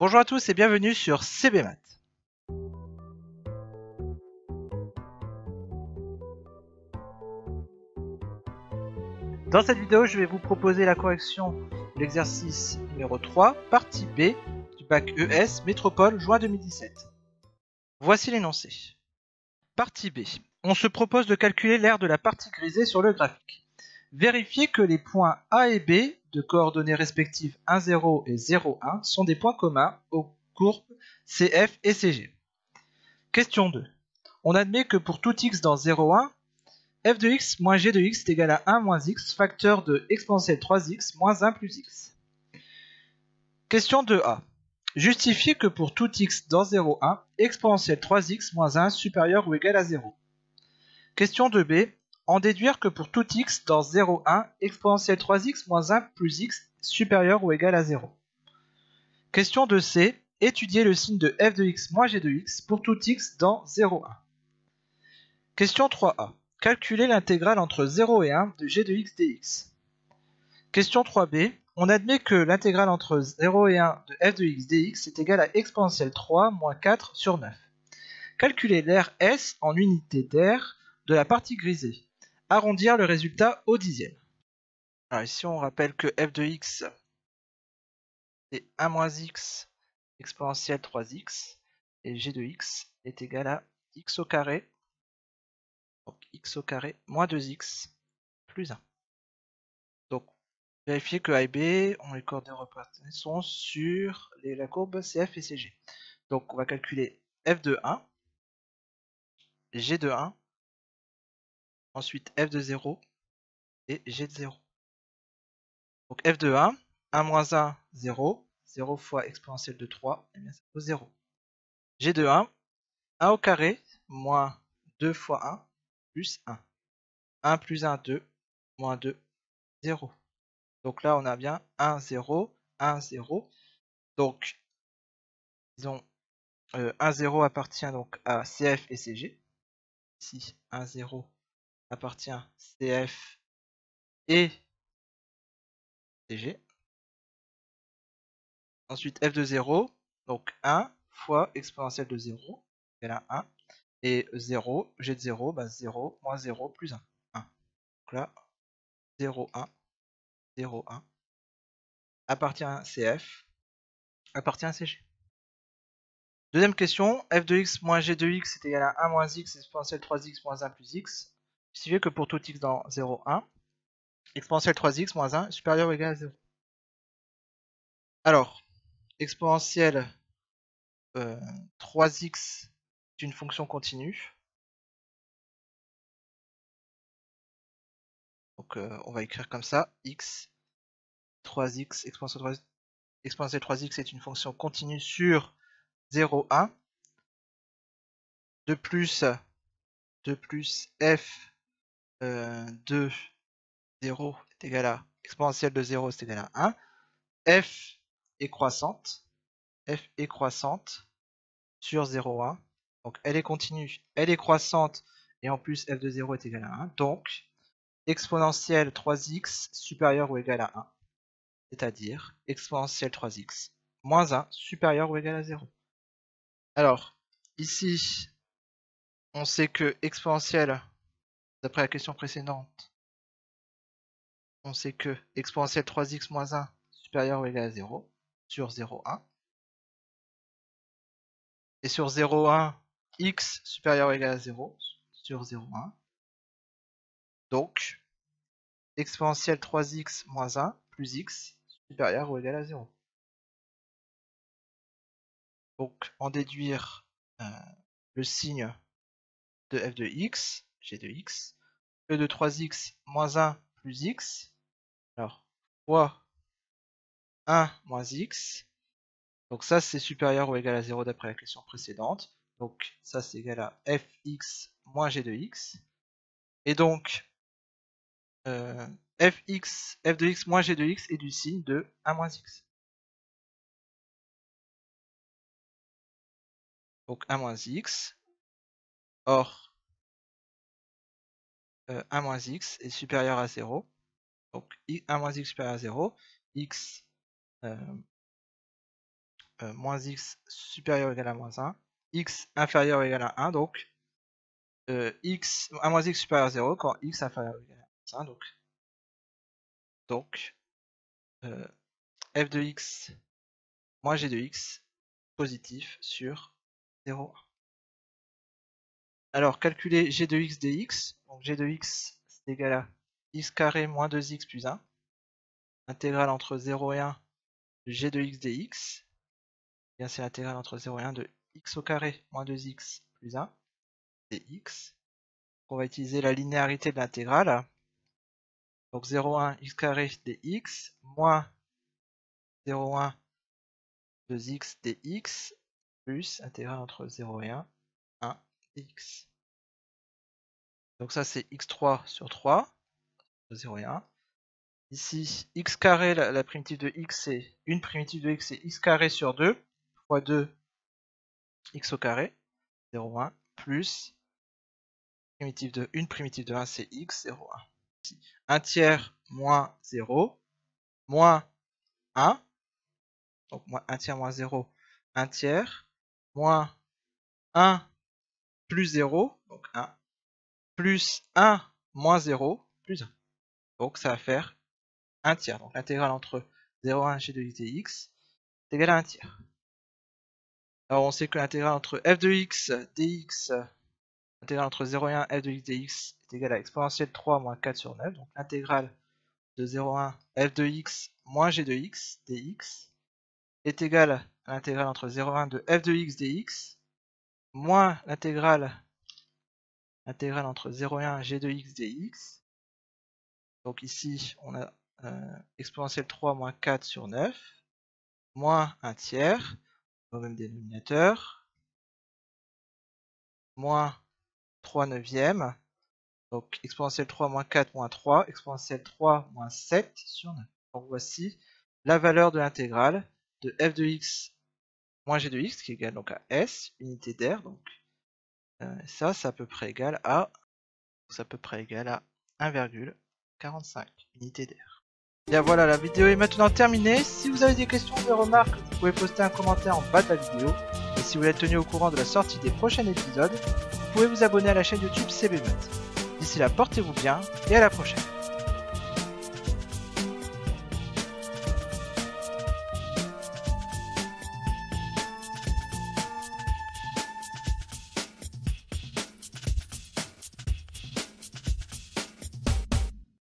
Bonjour à tous et bienvenue sur CBMAT. Dans cette vidéo, je vais vous proposer la correction de l'exercice numéro 3, partie B du bac ES Métropole juin 2017. Voici l'énoncé. Partie B. On se propose de calculer l'aire de la partie grisée sur le graphique. Vérifiez que les points A et B de coordonnées respectives 1, 0 et 0, 1 sont des points communs aux courbes CF et CG. Question 2. On admet que pour tout x dans 0, 1, f de x moins g de x est égal à 1 moins x, facteur de exponentielle 3x moins 1 plus x. Question 2a. Justifier que pour tout x dans 0, 1, exponentielle 3x moins 1 supérieur ou égal à 0. Question 2b. En déduire que pour tout x dans 0,1, exponentielle 3x moins 1 plus x supérieur ou égal à 0. Question de C. Étudier le signe de f de x moins g de x pour tout x dans 0, 1. Question 3a. Calculer l'intégrale entre 0 et 1 de g de x dx. Question 3b. On admet que l'intégrale entre 0 et 1 de f de x dx est égale à exponentielle 3 moins 4 sur 9. Calculer l'air S en unité d'air de la partie grisée arrondir le résultat au dixième. Alors ici, on rappelle que f de x, c'est 1 moins x exponentielle 3x, et g de x est égal à x au carré, donc x au carré moins 2x plus 1. Donc, vérifier que a et b ont les coordonnées reparties sont sur la courbe CF et CG. Donc, on va calculer f de 1, g de 1 ensuite f de 0 et g de 0. Donc f de 1, 1 moins 1, 0, 0 fois exponentielle de 3, et eh bien ça vaut 0. g de 1, 1 au carré, moins 2 fois 1, plus 1. 1 plus 1, 2, moins 2, 0. Donc là, on a bien 1, 0, 1, 0. Donc, disons, 1, euh, 0 appartient donc à CF et CG. Ici, 1, 0 appartient CF et CG. Ensuite, f de 0, donc 1 fois exponentielle de 0, égale à 1. Et 0, g de 0, 0, bah, moins 0, plus 1, 1. Donc là, 0, 1, 0, 1, appartient à CF, appartient à CG. Deuxième question, f de x moins g de x est égal à 1 moins x exponentielle 3x moins 1 plus x si que pour tout x dans 0, 1, exponentielle 3x moins 1 supérieur ou égal à 0. Alors, exponentielle euh, 3x est une fonction continue. Donc euh, on va écrire comme ça, x, 3x, exponentielle 3x, est une fonction continue sur 0, 1. De plus, de plus f 2, 0 est égal à exponentielle de 0 est égal à 1, f est croissante, f est croissante sur 0, 1. Donc elle est continue, elle est croissante et en plus f de 0 est égal à 1. Donc exponentielle 3x supérieure ou égal à 1. C'est-à-dire exponentielle 3x moins 1 supérieur ou égal à 0. Alors ici on sait que exponentielle D'après la question précédente, on sait que exponentielle 3x moins 1 supérieur ou égal à 0 sur 0, 1. Et sur 0, 1, x supérieur ou égal à 0 sur 0, 1. Donc, exponentielle 3x moins 1 plus x supérieur ou égal à 0. Donc, en déduire euh, le signe de f de x g de x, e de 3x moins 1 plus x, alors fois 1 moins x, donc ça c'est supérieur ou égal à 0 d'après la question précédente, donc ça c'est égal à fx moins g de x, et donc euh, fx, f de x moins g de x est du signe de 1 moins x. Donc 1 moins x. Or, 1-x euh, est supérieur à 0. Donc 1-x supérieur à 0, x euh, euh, moins x supérieur ou égal à moins 1, x inférieur ou égal à 1, donc x, 1 x supérieur à 0 quand x inférieur ou égal à moins 1, donc, f de x moins g de x positif sur 0. Alors, calculer g de x dx. Donc, g de x, c'est égal à x carré moins 2x plus 1. Intégrale entre 0 et 1 de g de x dx. Eh bien, c'est l'intégrale entre 0 et 1 de x au carré moins 2x plus 1 dx. On va utiliser la linéarité de l'intégrale. Donc 1, x carré dx moins 0,1 2x dx plus intégrale entre 0 et 1 x. Donc ça c'est x3 sur 3, 0 et 1. Ici, x carré, la, primitive de x, c'est une primitive de x, c'est x carré sur 2, fois 2, x au carré, 0, 1, plus primitive de une primitive de 1, c'est x, 0, 1. Ici, 1 tiers moins 0, moins 1, donc 1 tiers moins 0, 1 tiers, moins 1 plus 0, donc 1, plus 1 moins 0, plus 1. Donc ça va faire 1 tiers. Donc l'intégrale entre 0 et 1 g de x, dx est égale à 1 tiers. Alors on sait que l'intégrale entre f de x dx, l'intégrale entre 0 et 1 f de x dx est égale à exponentielle 3 moins 4 sur 9. Donc l'intégrale de 0 1 f de x moins g de x dx est égale à l'intégrale entre 0 1 de f de x dx moins l'intégrale intégrale entre 0 et 1 g de x dx. Donc ici, on a exponentielle 3 moins 4 sur 9, moins 1 tiers, au même dénominateur, moins 3 neuvième, donc exponentielle 3 moins 4 moins 3, exponentielle 3 moins 7 sur 9. Donc voici la valeur de l'intégrale de f de x moins g de x qui est égal donc à s, unité d'air, donc euh, ça c'est à peu près égal à peu près égal à 1,45 unité d'air. Bien voilà, la vidéo est maintenant terminée. Si vous avez des questions ou des remarques, vous pouvez poster un commentaire en bas de la vidéo. Et si vous voulez être tenu au courant de la sortie des prochains épisodes, vous pouvez vous abonner à la chaîne YouTube CBMAT. D'ici là, portez-vous bien et à la prochaine.